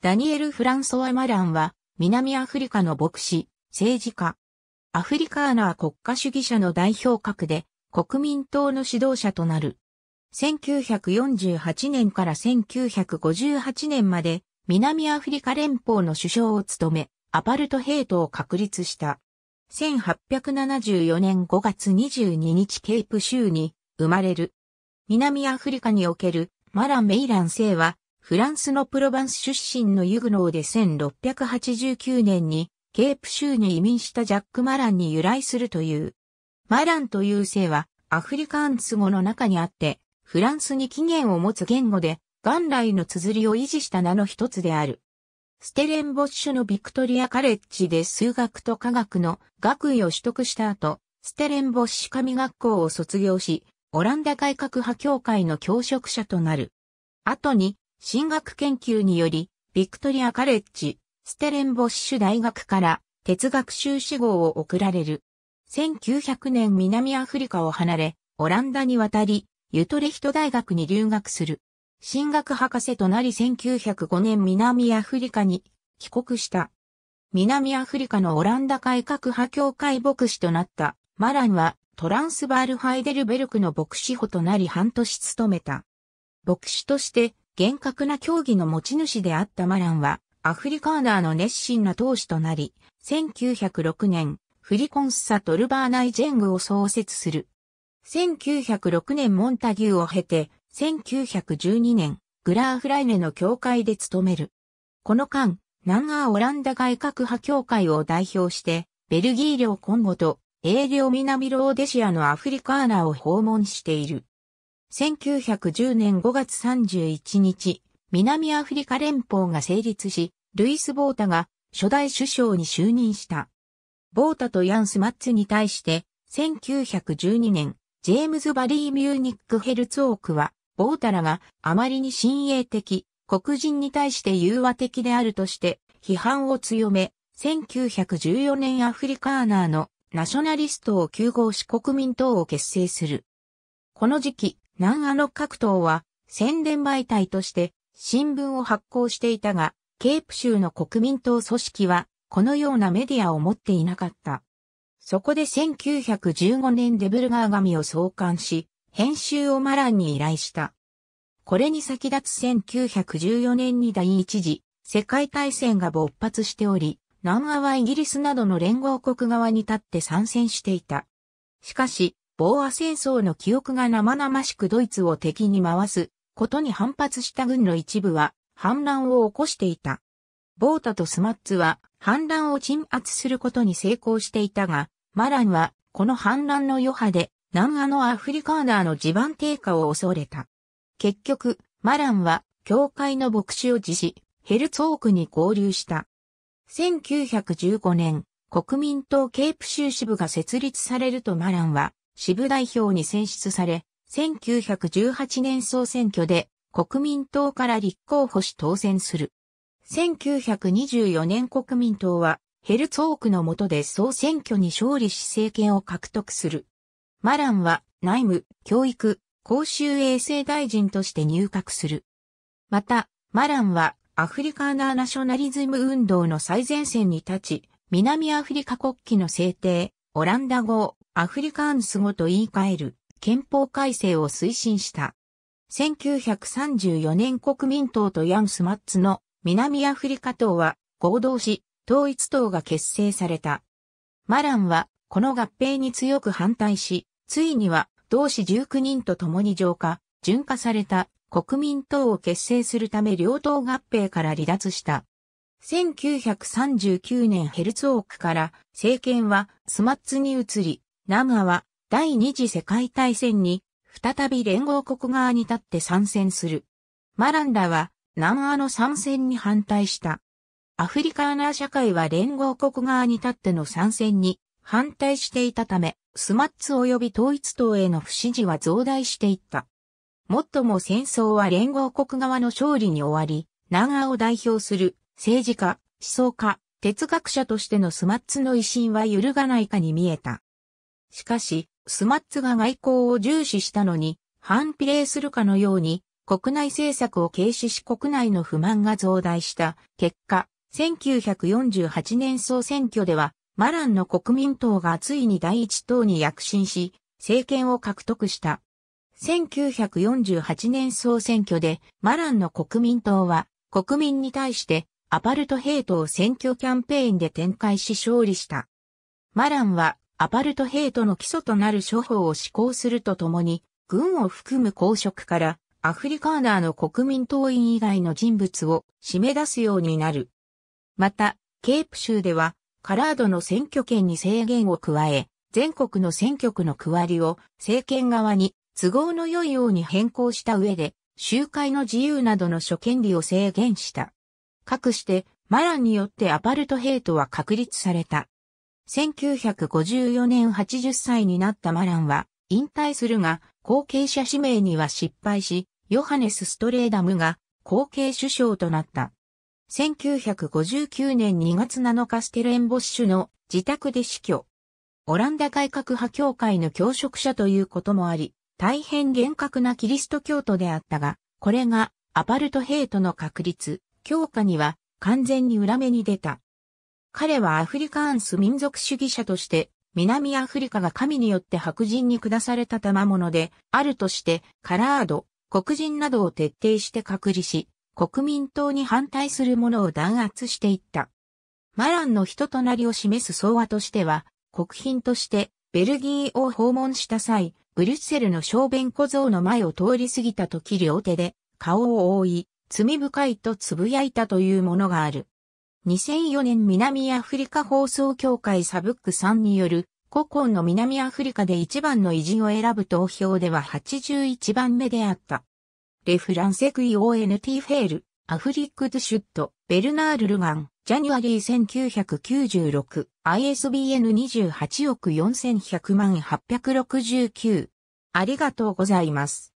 ダニエル・フランソワ・マランは、南アフリカの牧師、政治家。アフリカーナー国家主義者の代表格で、国民党の指導者となる。1948年から1958年まで、南アフリカ連邦の首相を務め、アパルトヘイトを確立した。1874年5月22日ケープ州に生まれる。南アフリカにおけるマラ・ン・メイラン姓はフランスのプロバンス出身のユグノーで1689年にケープ州に移民したジャック・マランに由来するという。マランという姓はアフリカンス語の中にあって、フランスに起源を持つ言語で、元来の綴りを維持した名の一つである。ステレンボッシュのビクトリアカレッジで数学と科学の学位を取得した後、ステレンボッシュ神学校を卒業し、オランダ改革派協会の教職者となる。後に進学研究により、ビクトリアカレッジ、ステレンボッシュ大学から哲学修士号を贈られる。1900年南アフリカを離れ、オランダに渡り、ユトレヒト大学に留学する。進学博士となり1905年南アフリカに帰国した。南アフリカのオランダ改革派協会牧師となったマランはトランスバール・ハイデルベルクの牧師補となり半年務めた。牧師として厳格な競技の持ち主であったマランは、アフリカーナーの熱心な投資となり、1906年、フリコンスサ・トルバーナイジェングを創設する。1906年モンタギューを経て、1912年、グラーフライネの教会で勤める。この間、南アオランダ外郭派協会を代表して、ベルギー領コンゴと、英領南ローデシアのアフリカーナーを訪問している。1910年5月31日、南アフリカ連邦が成立し、ルイス・ボータが初代首相に就任した。ボータとヤンス・マッツに対して、1912年、ジェームズ・バリー・ミューニック・ヘルツオークは、ボータらがあまりに親衛的、黒人に対して融和的であるとして、批判を強め、1914年アフリカーナーのナショナリストを救合し国民党を結成する。この時期、南アの各党は宣伝媒体として新聞を発行していたが、ケープ州の国民党組織はこのようなメディアを持っていなかった。そこで1915年デブルガー紙を創刊し、編集をマランに依頼した。これに先立つ1914年に第一次世界大戦が勃発しており、南アはイギリスなどの連合国側に立って参戦していた。しかし、ボーア戦争の記憶が生々しくドイツを敵に回すことに反発した軍の一部は反乱を起こしていた。ボータとスマッツは反乱を鎮圧することに成功していたが、マランはこの反乱の余波で南アのアフリカーナーの地盤低下を恐れた。結局、マランは教会の牧師を辞し、ヘルツォークに合流した。1915年、国民党ケープ州支部が設立されるとマランは支部代表に選出され、1918年総選挙で国民党から立候補し当選する。1924年国民党はヘルツォークの下で総選挙に勝利し政権を獲得する。マランは内務、教育、公衆衛生大臣として入閣する。また、マランはアフリカーナーナショナリズム運動の最前線に立ち、南アフリカ国旗の制定、オランダ語、アフリカンス語と言い換える憲法改正を推進した。1934年国民党とヤンスマッツの南アフリカ党は合同し統一党が結成された。マランはこの合併に強く反対し、ついには同志19人と共に浄化、順化された国民党を結成するため両党合併から離脱した。1939年ヘルツオークから政権はスマッツに移り、ナアは第二次世界大戦に再び連合国側に立って参戦する。マランダは南アの参戦に反対した。アフリカーナー社会は連合国側に立っての参戦に反対していたため、スマッツ及び統一党への不支持は増大していった。もっとも戦争は連合国側の勝利に終わり、南アを代表する政治家、思想家、哲学者としてのスマッツの威信は揺るがないかに見えた。しかし、スマッツが外交を重視したのに、反比例するかのように、国内政策を軽視し国内の不満が増大した結果、1948年総選挙では、マランの国民党がついに第一党に躍進し、政権を獲得した。1948年総選挙で、マランの国民党は、国民に対して、アパルトヘイトを選挙キャンペーンで展開し勝利した。マランはアパルトヘイトの基礎となる処方を施行するとともに、軍を含む公職からアフリカーナーの国民党員以外の人物を締め出すようになる。また、ケープ州では、カラードの選挙権に制限を加え、全国の選挙区の区割りを政権側に都合の良いように変更した上で、集会の自由などの諸権利を制限した。かくして、マランによってアパルトヘイトは確立された。1954年80歳になったマランは引退するが、後継者指名には失敗し、ヨハネス・ストレーダムが後継首相となった。1959年2月7日ステレンボッシュの自宅で死去。オランダ改革派教会の教職者ということもあり、大変厳格なキリスト教徒であったが、これがアパルトヘイトの確立、強化には完全に裏目に出た。彼はアフリカーンス民族主義者として、南アフリカが神によって白人に下された賜物で、あるとして、カラード、黒人などを徹底して隔離し、国民党に反対する者を弾圧していった。マランの人となりを示す総和としては、国賓としてベルギーを訪問した際、ブリュッセルの小便小僧の前を通り過ぎた時両手で顔を覆い、罪深いと呟いたというものがある。2004年南アフリカ放送協会サブックさんによる、古今の南アフリカで一番の偉人を選ぶ投票では81番目であった。レフランセクイオヌ・ティ・フェール、アフリックドシュット、ベルナール・ルガン、ジャニュアリー1996、ISBN28 億4100万869。ありがとうございます。